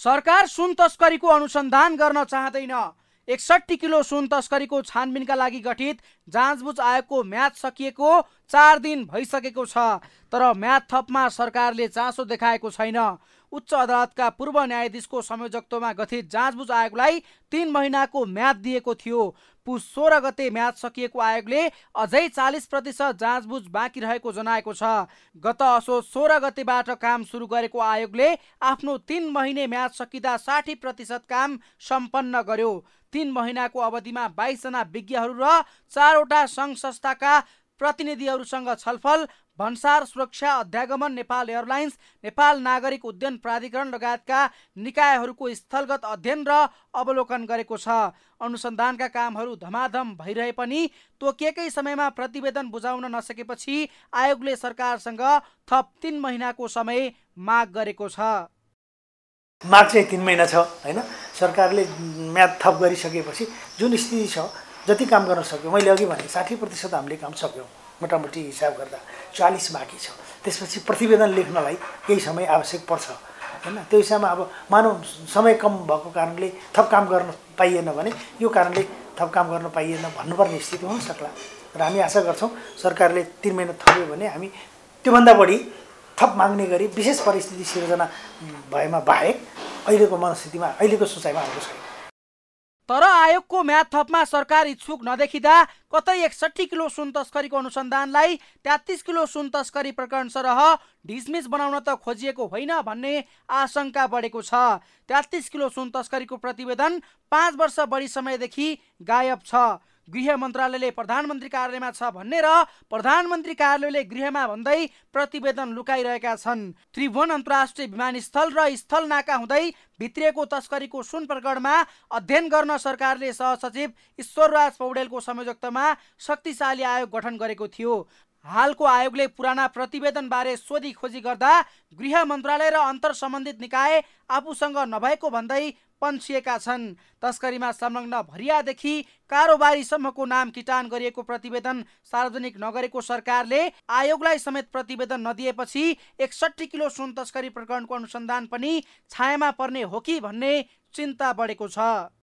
सरकार सुन तस्करीको अनुसन्धान गर्न चाहँदैन एकसट्ठी किलो सुन तस्करीको छानबिनका लागि गठित जाँचबुझ आयोगको म्याद सकिएको चार दिन भइसकेको छ तर म्याद थपमा सरकारले चासो देखाएको छैन उच्च अदालतका पूर्व न्यायाधीशको संयोजकत्वमा गठित जाँचबुझ आयोगलाई तीन महिनाको म्याद दिएको थियो पुस सोह्र गते म्याद सकिएको आयोगले अझै चालिस प्रतिशत जाँचबुझ बाँकी रहेको जनाएको छ गत असो सोह्र गतेबाट काम सुरु गरेको आयोगले आफ्नो तिन महिने म्याद सकिँदा साठी प्रतिशत काम सम्पन्न गर्यो तिन महिनाको अवधिमा बाइसजना विज्ञहरू र चारवटा सङ्घ संस्थाका प्रतिनिधिहरूसँग छलफल भन्सार सुरक्षा अध्यागमन नेपाल एयरलाइन्स नेपाल नागरिक उड्डयन प्राधिकरण लगायतका निकायहरूको स्थलगत अध्ययन र अवलोकन गरेको छ अनुसन्धानका कामहरू धमाधम भइरहे पनि तोकिएकै समयमा प्रतिवेदन बुझाउन नसकेपछि आयोगले सरकारसँग थप तिन महिनाको समय माग गरेको छ माग चाहिँ तिन महिना छ होइन सरकारले म्याद थप गरिसकेपछि जुन स्थिति छ जति काम गर्न सक्यो मैले अघि भने साठी प्रतिशत हामीले काम सक्यौँ मोटामोटी हिसाब गर्दा चालिस बाँकी छ त्यसपछि प्रतिवेदन लेख्नलाई केही समय आवश्यक पर्छ होइन त्यो हिसाबमा अब मानव समय कम भएको कारणले थप काम गर्न पाइएन भने यो कारणले थप काम गर्न पाइएन भन्नुपर्ने स्थिति हुन सक्ला र हामी आशा गर्छौँ सरकारले तिन महिना थप्यो भने हामी त्योभन्दा बढी थप माग्ने गरी विशेष परिस्थिति सिर्जना भएमा बाहेक अहिलेको मनस्थितिमा अहिलेको सोचाइमा आएको छैन तर आयोगको म्याद थपमा सरकार इच्छुक नदेखिँदा कतै एकसट्ठी किलो सुन तस्करीको अनुसन्धानलाई तेत्तिस किलो सुन तस्करी प्रकरण सरह डिसमिस बनाउन त खोजिएको होइन भन्ने आशंका बढेको छ तेत्तिस किलो सुन तस्करीको प्रतिवेदन पाँच वर्ष बढी समयदेखि गायब छ गृह मन्त्रालयले प्रधानमन्त्री कार्यालयमा छ भन्ने र प्रधानमन्त्री कार्यालयले गृहमा भन्दै प्रतिवेदन लुकाइरहेका छन् त्रिभुवन अन्तर्राष्ट्रिय विमानस्थल र स्थल नाका हुँदै भित्रिएको तस्करीको सुन प्रकरणमा अध्ययन गर्न सरकारले सहसचिव ईश्वरराज पौडेलको संयोजकतामा शक्तिशाली आयोग गठन गरेको थियो हालको आयोगले पुराना प्रतिवेदनबारे सोधी खोजी गर्दा गृह मन्त्रालय र अन्तर सम्बन्धित निकाय आफूसँग नभएको भन्दै पन्सिएका छन् तस्करीमा संलग्न भरियादेखि कारोबारीसम्मको नाम किटान गरिएको प्रतिवेदन सार्वजनिक नगरेको सरकारले आयोगलाई समेत प्रतिवेदन नदिएपछि एकसट्ठी किलो सुन तस्करी प्रकरणको अनुसन्धान पनि छायामा पर्ने हो कि भन्ने चिन्ता बढेको छ